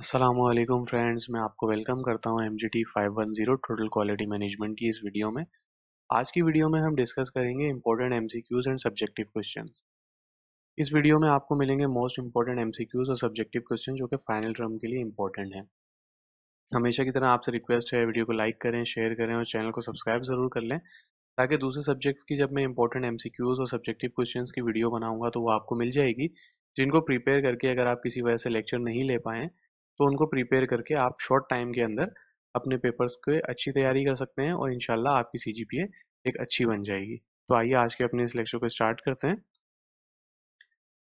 Aslam friends मैं आपको welcome करता हूँ M G T five one zero total quality management की इस वीडियो में आज की वीडियो में हम डिस्कस करेंगे important M C Qs and subjective question इस वीडियो में आपको मिलेंगे most important M C Qs और सब्जेक्टिव क्वेश्चन जो कि फाइनल टर्म के लिए इम्पॉर्टेंट है हमेशा की तरह आपसे रिक्वेस्ट है वीडियो को लाइक करें शेयर करें और चैनल को सब्सक्राइब ज़रूर कर लें ताकि दूसरे सब्जेक्ट की जब मैं इम्पोर्टेंट एम सी क्यूज़ और सब्जेक्टिव क्वेश्चन की वीडियो बनाऊँगा तो वो आपको मिल जाएगी जिनको प्रिपेयर करके अगर आप किसी वजह से लेक्चर नहीं ले पाएँ तो उनको प्रिपेयर करके आप शॉर्ट टाइम के अंदर अपने पेपर्स के अच्छी तैयारी कर सकते हैं और इनशाला आपकी सी एक अच्छी बन जाएगी तो आइए आज के अपने इस लेक्चर को स्टार्ट करते हैं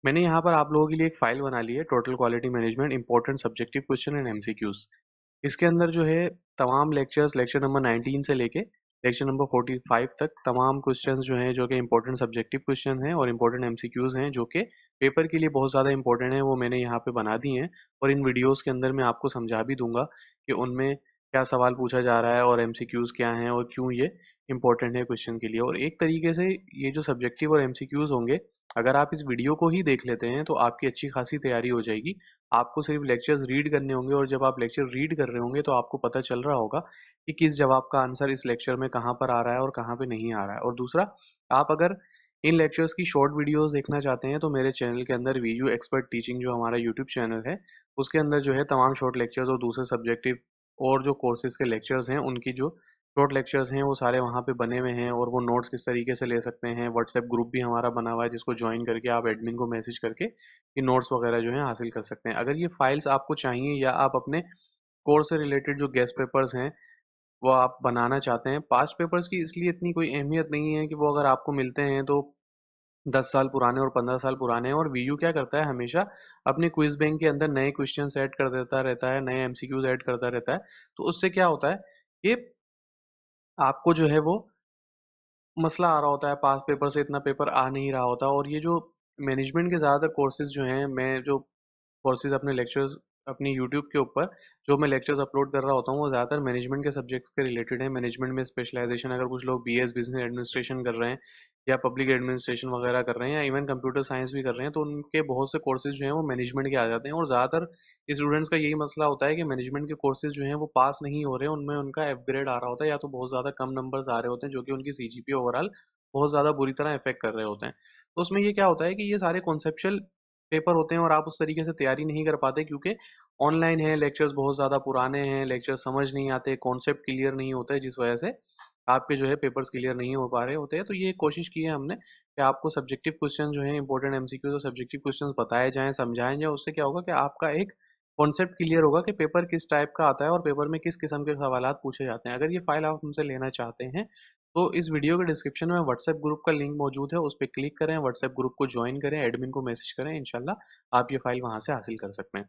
मैंने यहाँ पर आप लोगों के लिए एक फाइल बना ली है total quality management important subjective question and MCQs इसके अंदर जो है तमाम लेक्चर्स लेक्चर नंबर 19 से लेके लेक्चर नंबर 45 तक तमाम क्वेश्चंस जो हैं जो कि इंपॉर्टेंट सब्जेक्टिव क्वेश्चन हैं और इम्पोर्टेंट एमसीक्यूज़ हैं जो कि पेपर के लिए बहुत ज़्यादा इंपॉर्टेंट हैं वो मैंने यहाँ पे बना दी हैं और इन वीडियोस के अंदर मैं आपको समझा भी दूंगा कि उनमें क्या सवाल पूछा जा रहा है और एम क्या हैं और क्यों ये इंपॉर्टेंट है क्वेश्चन के लिए और एक तरीके से ये जो सब्जेक्टिव और एम होंगे अगर आप इस वीडियो को ही देख लेते हैं तो आपकी अच्छी खासी तैयारी हो जाएगी आपको सिर्फ लेक्चर्स रीड करने होंगे और जब आप लेक्चर रीड कर रहे होंगे तो आपको पता चल रहा होगा कि किस जवाब का आंसर इस लेक्चर में कहाँ पर आ रहा है और कहाँ पे नहीं आ रहा है और दूसरा आप अगर इन लेक्चर्स की शॉर्ट वीडियोस देखना चाहते हैं तो मेरे चैनल के अंदर वीयू एक्सपर्ट टीचिंग जो हमारा यूट्यूब चैनल है उसके अंदर जो है तमाम शॉर्ट लेक्चर्स और दूसरे सब्जेक्टिव और जो कोर्सेज के लेक्चर्स हैं उनकी जो शॉर्ट लेक्चर्स हैं वो सारे वहाँ पे बने हुए हैं और वो नोट्स किस तरीके से ले सकते हैं व्हाट्सएप ग्रुप भी हमारा बना हुआ है जिसको ज्वाइन करके आप एडमिन को मैसेज करके ये नोट्स वगैरह जो है हासिल कर सकते हैं अगर ये फाइल्स आपको चाहिए या आप अपने कोर्स से रिलेटेड जो गेस्ट पेपर्स हैं वो आप बनाना चाहते हैं पास्ट पेपर्स की इसलिए इतनी कोई अहमियत नहीं है कि वो अगर आपको मिलते हैं तो दस साल पुराने और पंद्रह साल पुराने हैं और वी क्या करता है हमेशा अपने क्विज बैंक के अंदर नए क्वेश्चन ऐड कर देता रहता है नए एम ऐड करता रहता है तो उससे क्या होता है ये आपको जो है वो मसला आ रहा होता है पास पेपर से इतना पेपर आ नहीं रहा होता और ये जो मैनेजमेंट के ज़्यादातर कोर्सेज जो हैं मैं जो कोर्सेज अपने लेक्चर्स अपनी यूट्यूब के ऊपर जो मैं लेक्चर्स अपलोड कर रहा होता हूँ वो ज़्यादातर मैनेजमेंट के सब्जेक्ट के रिलेटेड है मैनेजमेंट में स्पेशलाइजेशन अगर कुछ लोग बी एस बिजनेस एडमिनिस्ट्रेशन कर रहे हैं या पब्लिक एडमिनिस्ट्रेशन वगैरह कर रहे हैं या इवन कंप्यूटर साइंस भी कर रहे हैं तो उनके बहुत से कोर्सेज जो हैं वो मैनेजमेंट के आ जाते हैं और ज़्यादातर स्टूडेंट्स का यही मसला होता है कि मैनेजमेंट के कोर्सेज जो हैं वो पास नहीं हो रहे हैं उनमें उनका अपग्रेड आ रहा होता है या तो बहुत ज़्यादा कम नंबर्स आ रहे होते हैं जो कि उनकी सी जी पी ओवरऑल बहुत ज़्यादा बुरी तरह इफेक्ट कर रहे होते हैं तो उसमें ये क्या होता है कि ये सारे कॉन्सेप्चुअल पेपर होते हैं और आप उस तरीके से तैयारी नहीं कर पाते क्योंकि ऑनलाइन है लेक्चर्स बहुत ज़्यादा पुराने हैं लेक्चर समझ नहीं आते कॉन्सेप्ट क्लियर नहीं होता है जिस वजह से आपके जो है पेपर्स क्लियर नहीं हो पा रहे होते हैं तो ये कोशिश की है हमने कि आपको सब्जेक्टिव क्वेश्चन जो है इंपॉर्टेंट एम और सब्जेक्टिव क्वेश्चन बताए जाए समझाए जाए उससे क्या होगा कि आपका एक कॉन्सेप्ट क्लियर होगा कि पेपर किस टाइप का आता है और पेपर में किस किस्म के सवाल पूछे जाते हैं अगर ये फाइल आप हमसे लेना चाहते हैं तो इस वीडियो के डिस्क्रिप्शन में व्हाट्सएप ग्रुप का लिंक मौजूद है उस पर क्लिक करें व्हाट्सएप ग्रुप को ज्वाइन करें एडमिन को मैसेज करें इनशाला आप ये फाइल वहाँ से हासिल कर सकते हैं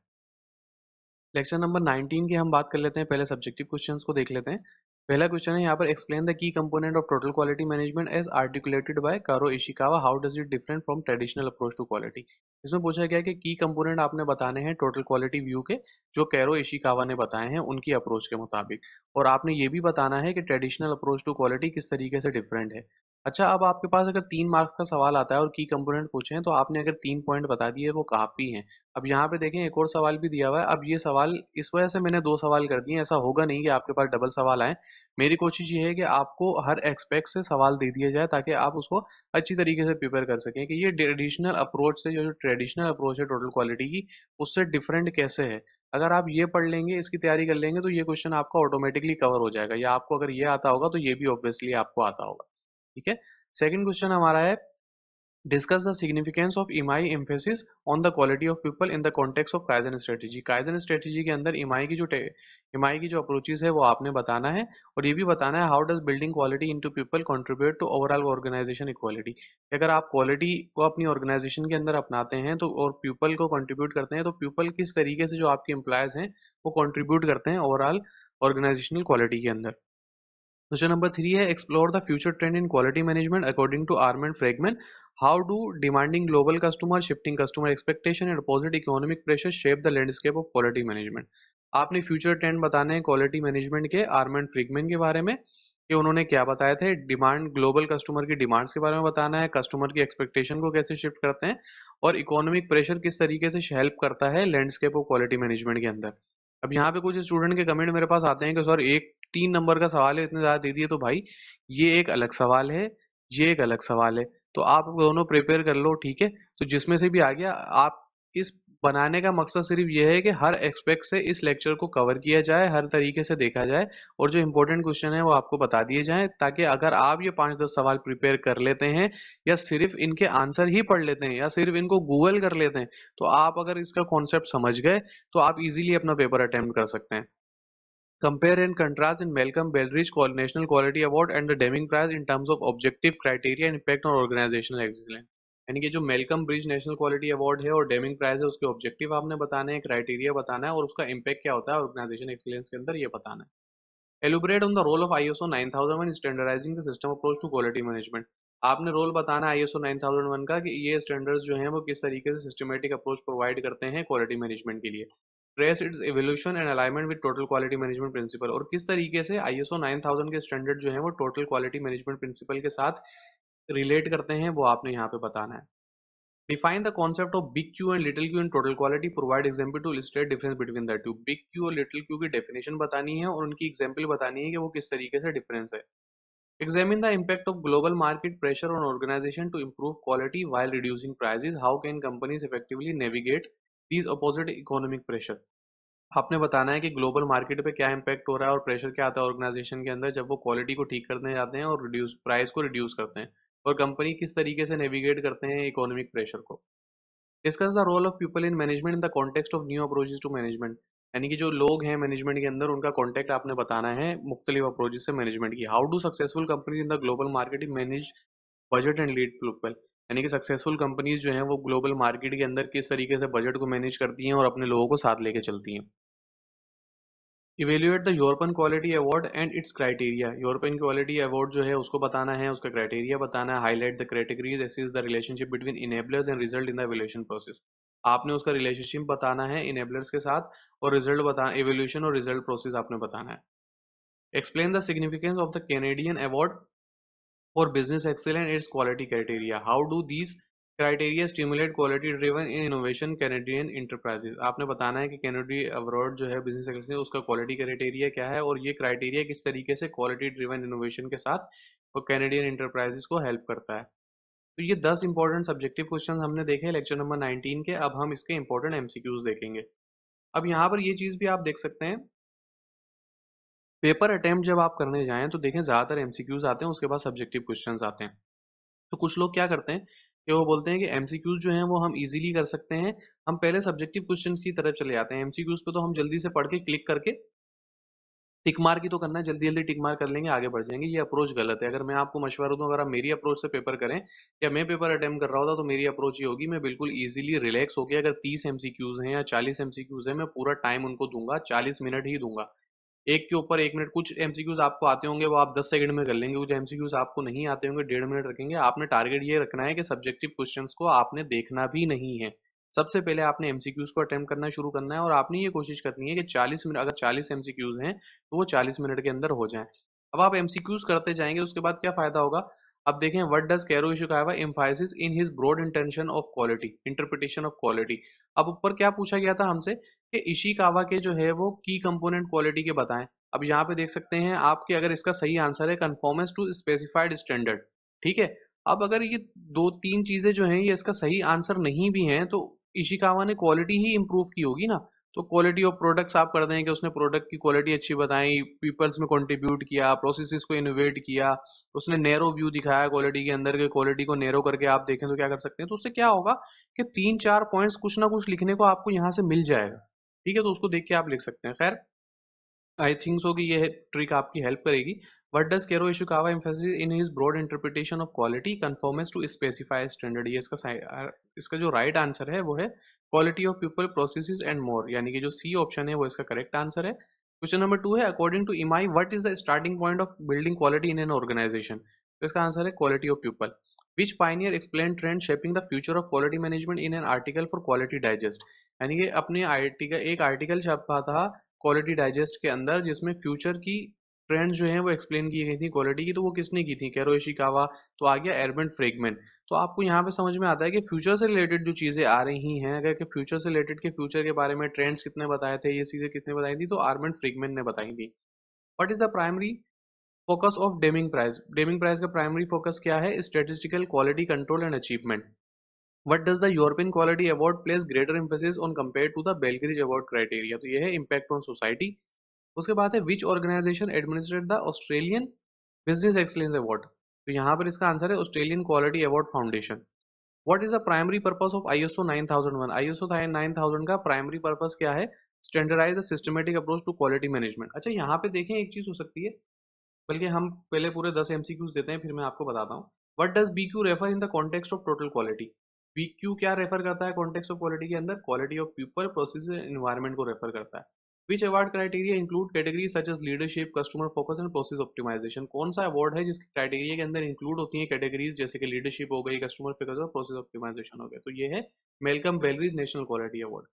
लेक्चर नंबर 19 की हम बात कर लेते हैं पहले सब्जेक्टिव क्वेश्चंस को देख लेते हैं पहला क्वेश्चन है यहाँ पर explain the key component of total quality management as articulated by Kaoru Ishikawa how does it different from traditional approach to quality इसमें पूछा गया कि की कंपोनेंट आपने बताने हैं टोटल क्वालिटी व्यू के जो कैरो इशिकावा ने बताए हैं उनकी अप्रोच के मुताबिक और आपने ये भी बताना है कि ट्रेडिशनल अप्रोच टू क्वालिटी किस तरीके से डिफरेंट है अच्छा, अब आपके पास अगर तीन मार्क्स का सवाल आता है और की कंपोनेंट पूछे हैं, तो आपने अगर तीन पॉइंट बता दिए वो काफ़ी हैं। अब यहाँ पे देखें एक और सवाल भी दिया हुआ है, अब ये सवाल इस वजह से मैंने दो सवाल कर दिए ऐसा होगा नहीं कि आपके पास डबल सवाल आए मेरी कोशिश ये है कि आपको हर एक्सपेक्ट से सवाल दे दिया जाए ताकि आप उसको अच्छी तरीके से प्रिपेयर कर सकें कि ये ट्रेडिशनल अप्रोच से जो ट्रेडिशनल अप्रोच है टोटल क्वालिटी की, उससे डिफरेंट कैसे है। अगर आप ये पढ़ लेंगे, इसकी तैयारी कर लेंगे तो ये क्वेश्चन आपका ऑटोमेटिकली कवर हो जाएगा या आपको अगर ये आता होगा तो ये भी ऑब्वियसली आपको आता होगा। ठीक है सेकेंड क्वेश्चन हमारा है discuss the significance of Imai emphasis on the quality of people in the context of kaizen strategy kaizen strategy के अंदर इमाई की जो इमाई की जो अप्रोचेज है वो आपने बताना है और ये भी बताना है how does building quality into people contribute to overall organization equality अगर आप क्वालिटी को अपनी ऑर्गेनाइजेशन के अंदर अपनाते हैं तो और पीपल को कंट्रीब्यूट करते हैं तो पीपल किस तरीके से जो आपके एम्प्लॉयज हैं वो कॉन्ट्रीब्यूट करते हैं ओवरऑल ऑर्गेनाइजेशनल क्वालिटी के अंदर क्वेश्चन नंबर थ्री है explore the future trend in quality management according to arm and fragment how do demanding global customer shifting customer expectation and opposite economic pressure shape the landscape of quality management आपने future trend बताने हैं quality management के arm and fragment के बारे में कि उन्होंने क्या बताए थे डिमांड ग्लोबल कस्टमर की डिमांड्स के बारे में बताना है कस्टमर की एक्सपेक्टेशन को कैसे शिफ्ट करते हैं और इकोनॉमिक प्रेशर किस तरीके से हेल्प करता है लैंडस्केप और क्वालिटी मैनेजमेंट के अंदर अब यहाँ पे कुछ स्टूडेंट के कमेंट मेरे पास आते हैं कि सर एक तीन नंबर का सवाल है इतने ज़्यादा दे दिए तो भाई ये एक अलग सवाल है ये एक अलग सवाल है तो आप दोनों प्रिपेयर कर लो ठीक है तो जिसमें से भी आ गया आप इस बनाने का मकसद सिर्फ ये है कि हर एक्सपेक्ट से इस लेक्चर को कवर किया जाए हर तरीके से देखा जाए और जो इम्पोर्टेंट क्वेश्चन है वो आपको बता दिए जाए ताकि अगर आप ये पांच दस सवाल प्रिपेयर कर लेते हैं या सिर्फ इनके आंसर ही पढ़ लेते हैं या सिर्फ इनको गूगल कर लेते हैं तो आप अगर इसका कॉन्सेप्ट समझ गए तो आप इजिली अपना पेपर अटेम्प्ट कर सकते हैं Compare and contrast in Malcolm Baldrige National Quality Award and the Deming Prize in terms of objective criteria and impact on organizational excellence. यानी कि जो Malcolm Baldrige national quality award है और Deming prize है उसके ऑब्जेक्टिव आपने बताने हैं क्राइटेरिया बताना है और उसका इम्पैक्ट क्या होता है ऑर्गेनाइजेशन एक्सीलेंस के अंदर ये बताना है elaborate on the role of I S O nine thousand one standardizing the system approach to quality management आपने रोल बताना I S O nine thousand one का कि ये स्टैंडर्ड्स जो हैं वो किस तरीके से सिस्टमेटिक अप्रोच प्रोवाइड करते हैं क्वालिटी मैनेजमेंट के लिए trace its evolution and alignment with total quality management principle और किस तरीके से आईएसओ 9000 के स्टैंडर्ड जो है वो टोटल क्वालिटी मैनेजमेंट प्रिंसिपल के साथ रिलेट करते हैं वो आपने यहाँ पे बताना है define the concept of big Q and little Q in total quality provide example to state difference between the two big Q और लिटिल क्यू की डेफिनेशन बतानी है और उनकी एग्जाम्पल बतानी है कि वो किस तरीके से डिफरेंस है examine the impact of global market pressure on organization to improve quality while reducing prices how can companies effectively navigate these opposite economic pressure आपने बताना है कि ग्लोबल मार्केट पे क्या इम्पैक्ट हो रहा है और प्रेशर क्या आता है ऑर्गेनाइजेशन के अंदर जब वो क्वालिटी को ठीक करने जाते हैं और रिड्यूस प्राइस को रिड्यूस करते हैं और कंपनी किस तरीके से नेविगेट करते हैं इकोनॉमिक प्रेशर को discuss the role of people in management in the context of new approaches to management यानी कि जो लोग हैं मैनेजमेंट के अंदर उनका कॉन्टेक्ट आपने बताना है मुख्तलिफ अप्रोचेज से मैनेजमेंट की how do successful company in the global market manage budget and lead people यानी कि सक्सेसफुल कंपनीज जो हैं वो ग्लोबल मार्केट के अंदर किस तरीके से बजट को मैनेज करती हैं और अपने लोगों को साथ लेके चलती हैं evaluate the European quality award and its criteria European quality award जो है उसको बताना है उसका क्राइटेरिया बताना है highlight the categories is the relationship between enablers and result in the evaluation process आपने उसका रिलेशनशिप बताना है इनेबलर्स के साथ और रिजल्ट बता एवेल्यूशन और रिजल्ट प्रोसेस आपने बताना है explain the significance of the Canadian award for business excellence its quality criteria how do these criteria stimulate quality driven in innovation Canadian enterprises आपने बताना है कि कैनेडी अवार्ड जो है बिजनेस एक्सेलेंस उसका क्वालिटी क्राइटेरिया क्या है और ये क्राइटेरिया किस तरीके से क्वालिटी ड्रिवन इनोवेशन के साथ और कैनेडियन इंटरप्राइजेस को हेल्प करता है तो ये दस इंपॉर्टेंट सब्जेक्टिव क्वेश्चन हमने देखे लेक्चर नंबर नाइनटीन के अब हम इसके इंपॉर्टेंट एमसीक्यूज देखेंगे अब यहाँ पर ये चीज़ भी आप देख सकते हैं पेपर अटेम्प्ट जब आप करने जाएं तो देखें ज़्यादातर एमसीक्यूज आते हैं उसके बाद सब्जेक्टिव क्वेश्चन आते हैं तो कुछ लोग क्या करते हैं कि वो बोलते हैं कि एमसीक्यूज जो हैं वो हम इजीली कर सकते हैं हम पहले सब्जेक्टिव क्वेश्चन की तरफ चले जाते हैं एमसीक्यूज पे तो हम जल्दी से पढ़ के क्लिक करके टिक मार की तो करना है जल्दी जल्दी टिक मार कर लेंगे आगे बढ़ जाएंगे ये अप्रोच गलत है अगर मैं आपको मशवरा दूं अगर आप मेरी अप्रोच से पेपर करें या मैं पेपर अटेम्प्ट कर रहा होता तो मेरी अप्रोच ये होगी मैं बिल्कुल ईजिली रिलैक्स होकर अगर तीस एमसीक्यूज हैं या चालीस एमसीक्यूज हैं मैं पूरा टाइम उनको दूंगा चालीस मिनट ही दूंगा एक के ऊपर एक मिनट कुछ एमसीक्यूज आपको आते होंगे वो आप दस सेकंड में कर लेंगे कुछ एमसीक्यूज आपको नहीं आते होंगे डेढ़ मिनट रखेंगे आपने टारगेट ये रखना है कि सब्जेक्टिव क्वेश्चन को आपने देखना भी नहीं है सबसे पहले आपने एमसीक्यूज को अटेम्प्ट करना शुरू करना है और आपने ये कोशिश करनी है कि चालीस मिनट अगर चालीस एमसीक्यूज हैं तो वो चालीस मिनट के अंदर हो जाए अब आप एमसीक्यूज करते जाएंगे उसके बाद क्या फायदा होगा अब देखें what does Kaoru Ishikawa emphasis in his broad intention of quality interpretation of quality अब ऊपर क्या पूछा गया था हमसे कि कावा के जो है वो की कंपोनेंट क्वालिटी के बताएं अब यहाँ पे देख सकते हैं आपके अगर इसका सही आंसर है कन्फॉर्मेंस टू स्पेसिफाइड स्टैंडर्ड ठीक है अब अगर ये दो तीन चीजें जो हैं ये इसका सही आंसर नहीं भी है तो इशिकावा ने क्वालिटी ही इम्प्रूव की होगी ना तो क्वालिटी ऑफ प्रोडक्ट्स आप कर हैं कि उसने प्रोडक्ट की क्वालिटी अच्छी बताई पीपल्स में कंट्रीब्यूट किया प्रोसेस को इनोवेट किया उसने नैरो व्यू दिखाया क्वालिटी के अंदर के क्वालिटी को नैरो करके आप देखें तो क्या कर सकते हैं तो उससे क्या होगा कि तीन चार पॉइंट्स कुछ ना कुछ लिखने को आपको यहाँ से मिल जाएगा ठीक है तो उसको देख के आप लिख सकते हैं खैर आई थिंक सो कि ये ट्रिक आपकी हेल्प करेगी What does Kero Ishikawa emphasize in his broad interpretation of quality conformance to specify standard ये इसका इसका जो राइट right आंसर है वो है quality of people process and more यानी कि जो सी ऑप्शन है वो इसका करेक्ट आंसर है क्वेश्चन नंबर टू है according to Imai what is the starting point of building quality in an organisation तो इसका आंसर है quality of people which pioneer explain trend shaping the future of quality management in an article for quality digest यानी कि अपने article एक article छपा था quality digest के अंदर जिसमें फ्यूचर की ट्रेंड जो है वो एक्सप्लेन की गई थी क्वालिटी की तो वो किसने की थी कैरो इशिकावा तो आ गया एरबन फ्रेगमेंट तो आपको यहाँ पे समझ में आता है कि फ्यूचर से रिलेटेड जो चीज़ें आ रही हैं अगर कि फ्यूचर से रिलेटेड के फ्यूचर के बारे में ट्रेंड्स कितने बताए थे ये चीज़ें कितने बताई थी तो आर्मन फ्रेगमेंट ने बताई थी what is the primary focus of Deming prize Deming prize का प्राइमरी फोकस क्या है statistical quality control and achievement what does the European quality award place greater emphasis on compare to the Baldrige award criteria तो ये है impact on society उसके बाद है which organization administrate the Australian business excellence award तो यहाँ पर इसका आंसर है Australian quality award foundation what is the primary purpose of ISO nine nine thousand का प्राइमरी पर्पज क्या है standardize systematic approach to quality management अच्छा यहाँ पे देखें एक चीज हो सकती है बल्कि हम पहले पूरे दस एम देते हैं फिर मैं आपको बताता हूँ what does B Q refer in the context of total quality Q क्या रेफर करता है कॉन्टेक्स ऑफ क्वालिटी के अंदर quality of people process environment को रेफर करता है which award criteria include category such as leadership customer focus and process optimization कौन सा अवार्ड है जिसके क्राइटेरिया के अंदर इंक्लूड होती है कैटेगरीज जैसे कि लीडरशिप हो गई कस्टमर फोकस और प्रोसेस ऑप्टिमाइजेशन हो गया तो ये है मेलकम वेलरीज नेशनल क्वालिटी अवार्ड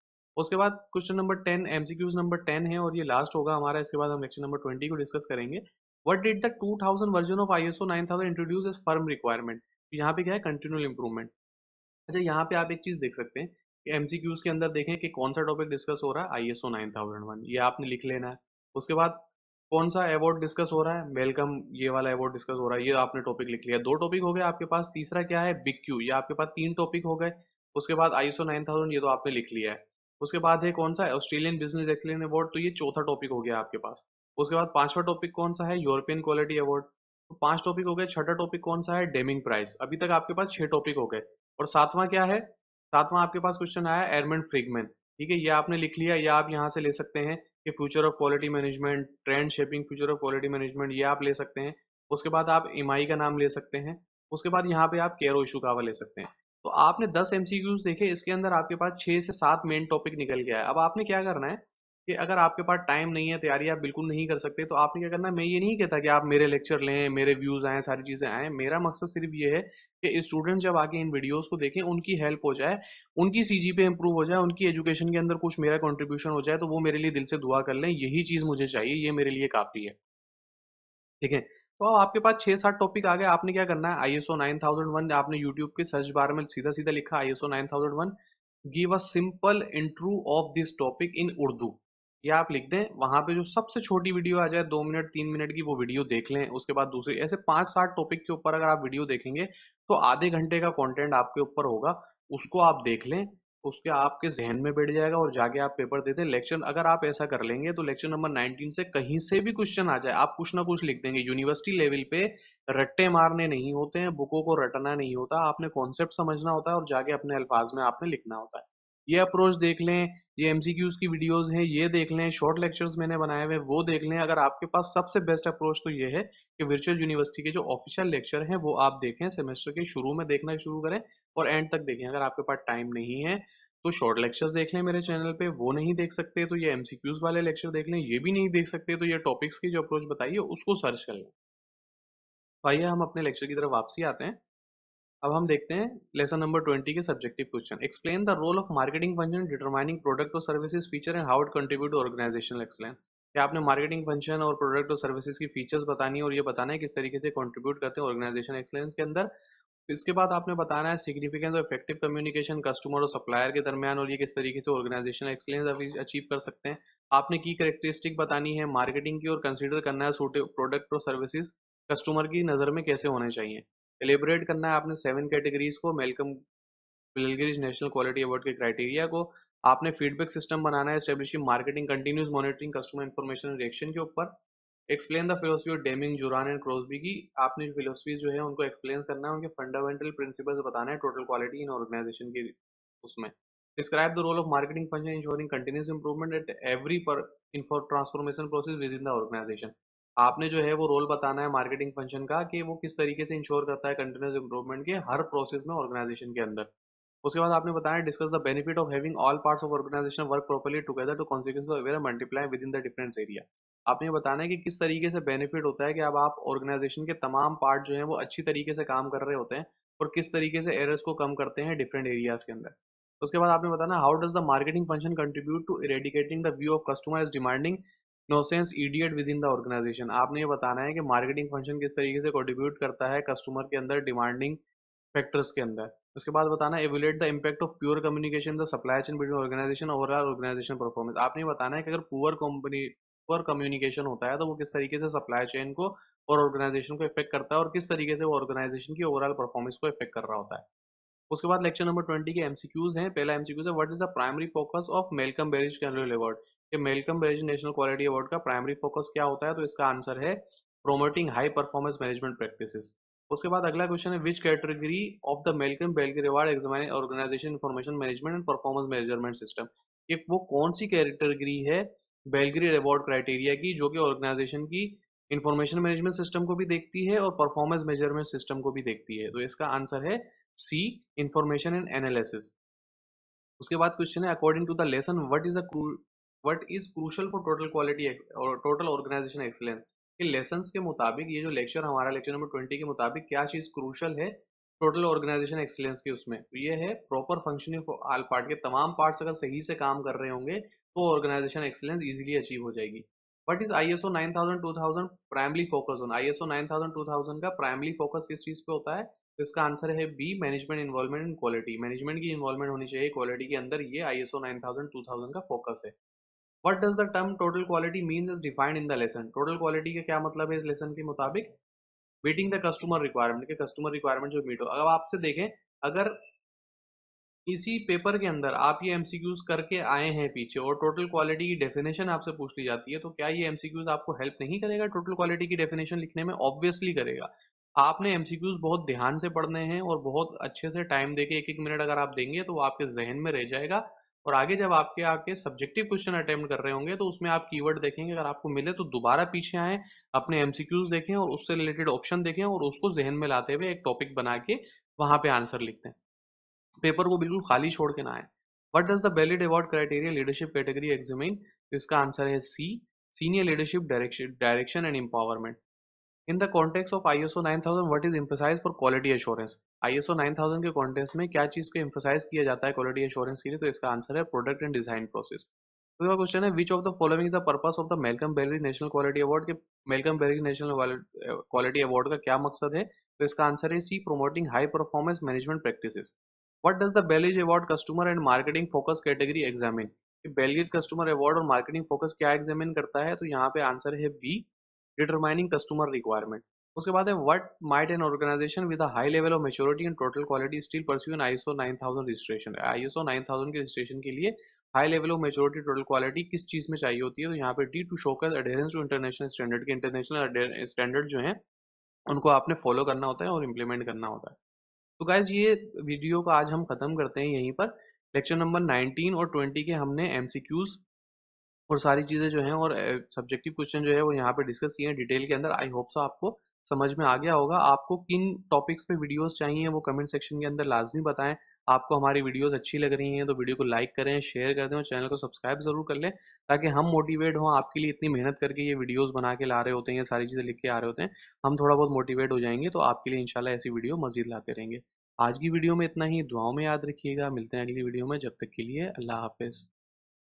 उसके बाद question number ten MCQs number ten है और ये लास्ट होगा हमारा इसके बाद हम लेक्चर नंबर ट्वेंटी को डिस्कस करेंगे what did the two thousand version of I S O nine thousand introduce as firm requirement यहाँ पे क्या है कंटिन्यूल इंप्रूवमेंट अच्छा यहाँ पे आप एक चीज देख सकते हैं एमसीक्यूज के अंदर देखें कि कौन सा टॉपिक डिस्कस हो रहा है आई एस ये आपने लिख लेना है उसके बाद कौन सा अवार्ड डिस्कस हो रहा है वेलकम ये वाला अवार्ड डिस्कस हो रहा है ये आपने टॉपिक लिख लिया दो टॉपिक हो गए आपके पास तीसरा क्या है बिग क्यू ये आपके पास तीन टॉपिक हो गए उसके बाद नाइन थाउजेंड ये तो आपने लिख लिया है उसके बाद है कौन सा ऑस्ट्रेलियन बिजनेस एक्सलेंस अवार्ड तो ये चौथा टॉपिक हो गया आपके पास उसके बाद पांचवा टॉपिक कौन सा है यूरोपियन क्वालिटी अवार्ड तो पांच टॉपिक हो गए छठा टॉपिक कौन सा है डेमिंग प्राइस अभी तक आपके पास छह टॉपिक हो गए और सातवां क्या है सातवां आपके पास क्वेश्चन आया एयरमैन फ्रिगमैन ठीक है ये आपने लिख लिया या आप यहाँ से ले सकते हैं कि future of quality management trend shaping future of quality management ये आप ले सकते हैं उसके बाद आप एम का नाम ले सकते हैं उसके बाद यहाँ पे आप केयर का ले सकते हैं तो आपने दस एमसीक्यूज देखे इसके अंदर आपके पास छह से सात मेन टॉपिक निकल गया है अब आपने क्या करना है कि अगर आपके पास टाइम नहीं है तैयारी आप बिल्कुल नहीं कर सकते तो आपने क्या करना है मैं ये नहीं कहता कि आप मेरे लेक्चर लें मेरे व्यूज़ आए सारी चीज़ें आए मेरा मकसद सिर्फ ये है कि स्टूडेंट जब आके इन वीडियोस को देखें उनकी हेल्प हो जाए उनकी सी पे इम्प्रूव हो जाए उनकी एजुकेशन के अंदर कुछ मेरा कॉन्ट्रीब्यूशन हो जाए तो वो मेरे लिए दिल से दुआ कर लें यही चीज़ मुझे चाहिए ये मेरे लिए काफ़ी है ठीक है तो अब आपके पास छः सात टॉपिक आ गए आपने क्या करना है I S O nine thousand one आपने यूट्यूब के सर्च बार में सीधा सीधा लिखा I S O nine thousand one give a simple intro of this topic in Urdu या आप लिख दें वहां पे जो सबसे छोटी वीडियो आ जाए दो मिनट तीन मिनट की वो वीडियो देख लें उसके बाद दूसरी ऐसे पांच सात टॉपिक के ऊपर अगर आप वीडियो देखेंगे तो आधे घंटे का कंटेंट आपके ऊपर होगा उसको आप देख लें उसके आपके जहन में बैठ जाएगा और जाके आप पेपर देते लेक्चर अगर आप ऐसा कर लेंगे तो लेक्चर नंबर 19 से कहीं से भी क्वेश्चन आ जाए आप कुछ ना कुछ लिख देंगे यूनिवर्सिटी लेवल पे रट्टे मारने नहीं होते हैं बुकों को रटना नहीं होता आपने कॉन्सेप्ट समझना होता है और जाके अपने अल्फाज में आपने लिखना होता है ये अप्रोच देख लें ये एमसीक्यूज की वीडियोस हैं ये देख लें शॉर्ट लेक्चर्स मैंने बनाए हुए वो देख लें अगर आपके पास सबसे बेस्ट अप्रोच तो ये है कि वर्चुअल यूनिवर्सिटी के जो ऑफिशियल लेक्चर हैं वो आप देखें सेमेस्टर के शुरू में देखना शुरू करें और एंड तक देखें अगर आपके पास टाइम नहीं है तो शॉर्ट लेक्चर्स देख लें मेरे चैनल पे वो नहीं देख सकते तो ये एमसीक्यूज वाले लेक्चर देख लें ये भी नहीं देख सकते तो ये टॉपिक्स की जो अप्रोच बताइए उसको सर्च कर लें तो हम अपने लेक्चर की तरफ वापसी आते हैं अब हम देखते हैं लेसन नंबर ट्वेंटी के subjective question explain the role of marketing function determining product और services feature and how it contribute organization excellence या आपने मार्केटिंग फंक्शन और प्रोडक्ट और सर्विसेज की फीचर्स बतानी और ये बताना है किस तरीके से कंट्रीब्यूट करते हैं ऑर्गेनाइजेशन एक्सलेंस के अंदर इसके बाद आपने बताना है सिग्निफिकेंस और इफेक्टिव कम्युनिकेशन कस्टमर और सप्लायर के दरमियान और ये किस तरीके से ऑर्गेनाइजेशन एक्सलेंस अचीव कर सकते हैं आपने की करेक्टरिस्टिक बतानी है मार्केटिंग की और कंसिडर करना है प्रोडक्ट और सर्विसेज कस्टमर की नज़र में कैसे होने चाहिए एलिब्रेट करना है आपने सेवन कैटेगरीज को Malcolm Baldrige national quality award के क्राइटेरिया को आपने फीडबैक सिस्टम बनाना है establishing marketing continuous monitoring customer information reaction के ऊपर explain the philosophy of Deming Juran and Crosby की आपने फिलोसफी जो है उनको एक्सप्लेन करना है उनके फंडामेंटल प्रिंसिपल्स बताना है टोटल क्वालिटी इन ऑर्गेनाइजेशन की उसमें describe the role of marketing function ensuring continuous improvement at every per in for transformation process within the organization आपने जो है वो रोल बताना है मार्केटिंग फंक्शन का कि वो किस तरीके से इंश्योर करता है कंटिन्यूस इंप्रूवमेंट के हर प्रोसेस में ऑर्गेनाइजेशन के अंदर उसके बाद आपने बताया discuss the benefit of having all parts of organization work properly together to consequence multiply within the different area आपने ये बताना है कि किस तरीके से बेनिफिट होता है कि अब आप ऑर्गेनाइजेशन के तमाम पार्ट जो है वो अच्छी तरीके से काम कर रहे होते हैं और किस तरीके से एरर्स को कम करते हैं डिफरेंट एरियाज के अंदर उसके बाद आपने बताना how does the marketing function contribute to eradicating the view of customer is demanding sense idiot within the organization आपने ये बताना है कि मार्केटिंग फंक्शन किस तरीके से कॉन्ट्रीब्यूट करता है कस्टमर के अंदर डिमांडिंग फैक्टर्स के अंदर उसके बाद बताना evaluate the impact of pure communication the supply chain between organization overall organization performance आपने बताना है कि अगर पुअर कंपनी पुअर कम्युनिकेशन होता है तो वो किस तरीके से सप्लाई चेन को और ऑर्गेनाइजेशन को इफेक्ट करता है और किस तरीके से वो ऑर्गेनाइजेशन की ओवरऑल परफॉर्मेंस को इफेक्ट कर रहा होता है उसके बाद लेक्चर नंबर ट्वेंटी के एमसीक्यूज हैं पहला एमसीक्यूज है what is the primary focus of Malcolm Baldrige national award कि Malcolm Baldrige national quality award का प्राइमरी फोकस क्या होता है तो इसका आंसर है promoting high performance management practices उसके बाद अगला क्वेश्चन है which category of the Malcolm बेलगी reward examine organization information management and performance measurement system ये वो कौन सी कैटेगरी है बेलगरी रिवॉर्ड क्राइटेरिया की जो कि ऑर्गेनाइजेशन की इन्फॉर्मेशन मैनेजमेंट सिस्टम को भी देखती है और परफॉर्मेंस मेजरमेंट सिस्टम को भी देखती है तो इसका आंसर है सी इंफॉर्मेशन एंड एनालिसिस उसके बाद क्वेश्चन है according to the lesson what is the what is crucial for total quality और टोटल ऑर्गेनाइजेशन एक्सलेंस कि लेसन के मुताबिक ये जो लेक्चर हमारा लेक्चर नंबर ट्वेंटी के मुताबिक क्या चीज़ क्रूशल है टोटल ऑर्गेनाइजेशन एक्सलेंस की उसमें तो ये है प्रॉपर फंक्शनिंग आल पार्ट के तमाम पार्ट अगर सही से काम कर रहे होंगे तो ऑर्गेनाइजेशन एक्सलेंस इजिली अचीव हो जाएगी what is I S O nine thousand two thousand primarily focus on I S O nine thousand two thousand का प्राइमली फोकस किस चीज़ पे होता है तो इसका आंसर है B management involvement in quality management की इन्वॉल्वमेंट होनी चाहिए क्वालिटी के अंदर ये I S O nine thousand two thousand का फोकस है what does the term total quality mean is defined in the lesson total quality का क्या मतलब है इस लेसन के मुताबिक मीटिंग द कस्टमर रिक्वायरमेंट के कस्टमर रिक्वायरमेंट जो मीट हो अगर आपसे देखें अगर इसी पेपर के अंदर आप ये एमसीक्यूज करके आए हैं पीछे और टोटल क्वालिटी की डेफिनेशन आपसे पूछ ली जाती है तो क्या ये एमसीक्यूज आपको हेल्प नहीं करेगा टोटल क्वालिटी की डेफिनेशन लिखने में ऑब्वियसली करेगा आपने एमसीक्यूज बहुत ध्यान से पढ़ने हैं और बहुत अच्छे से टाइम देके एक एक मिनट अगर आप देंगे तो वो आपके जहन में रह जाएगा और आगे जब आपके आपके सब्जेक्टिव क्वेश्चन अटेम्प्ट कर रहे होंगे तो उसमें आप कीवर्ड देखेंगे अगर आपको मिले तो दोबारा पीछे आए अपने एमसीक्यूज देखें और उससे रिलेटेड ऑप्शन देखें और उसको जहन में लाते हुए एक टॉपिक बना के वहां पे आंसर लिखते हैं पेपर को बिल्कुल खाली छोड़ के ना आए what does the valid award criteria leadership category examine इसका आंसर है C senior leadership direction and empowerment in the context of I S O nine thousand what is emphasize for quality assurance I S O nine thousand के context में क्या चीज़ को emphasise किया जाता है quality assurance के लिए तो इसका आंसर है प्रोडक्ट एंड डिजाइन प्रोसेस दूसरा क्वेश्चन है which of the following is the purpose of the Malcolm बेरी नेशनल क्वालिटी अवार्ड के मेलकम बेरी नेशनल क्वालिटी अवार्ड का क्या मकसद है तो इसका आंसर है C promoting high performance management practices what does the Baldrige award customer and marketing focus category examine Baldrige customer award और मार्केटिंग फोकस क्या एग्जामिन करता है तो यहाँ पे आंसर है बी डिटरमाइनिंग कस्टमर रिक्वायरमेंट उसके बाद है what might an organization with high level of maturity and total quality still pursuing ISO 9000 registration ISO 9000 के रजिस्ट्रेशन के लिए high level of maturity total quality किस चीज में चाहिए होती है तो यहाँ पे D to showcase adherence to international standard के इंटरनेशनल स्टैंडर्ड जो है उनको आपने फॉलो करना होता है और इम्प्लीमेंट करना होता है तो गाइज ये वीडियो को आज हम खत्म करते हैं यहीं पर लेक्चर नंबर नाइनटीन और ट्वेंटी के हमने एमसीक्यूज और सारी चीज़ें जो हैं और सब्जेक्टिव क्वेश्चन जो है वो यहाँ पे डिस्कस किए हैं डिटेल के अंदर आई होप सो आपको समझ में आ गया होगा आपको किन टॉपिक्स पे वीडियोस चाहिए वो कमेंट सेक्शन के अंदर लाजमी बताएं आपको हमारी वीडियोस अच्छी लग रही हैं तो वीडियो को लाइक करें शेयर कर दें और चैनल को सब्सक्राइब जरूर कर लें ताकि हम मोटिवेट हों आपके लिए इतनी मेहनत करके ये वीडियोस बना के ला रहे होते हैं ये सारी चीज़ें लिख के आ रहे होते हैं हम थोड़ा बहुत मोटिवेट हो जाएंगे तो आपके लिए इनशाला ऐसी वीडियो मजीद लाते रहेंगे आज की वीडियो में इतना ही दुआओं में याद रखिएगा मिलते हैं अगली वीडियो में जब तक के लिए अल्लाह हाफिज़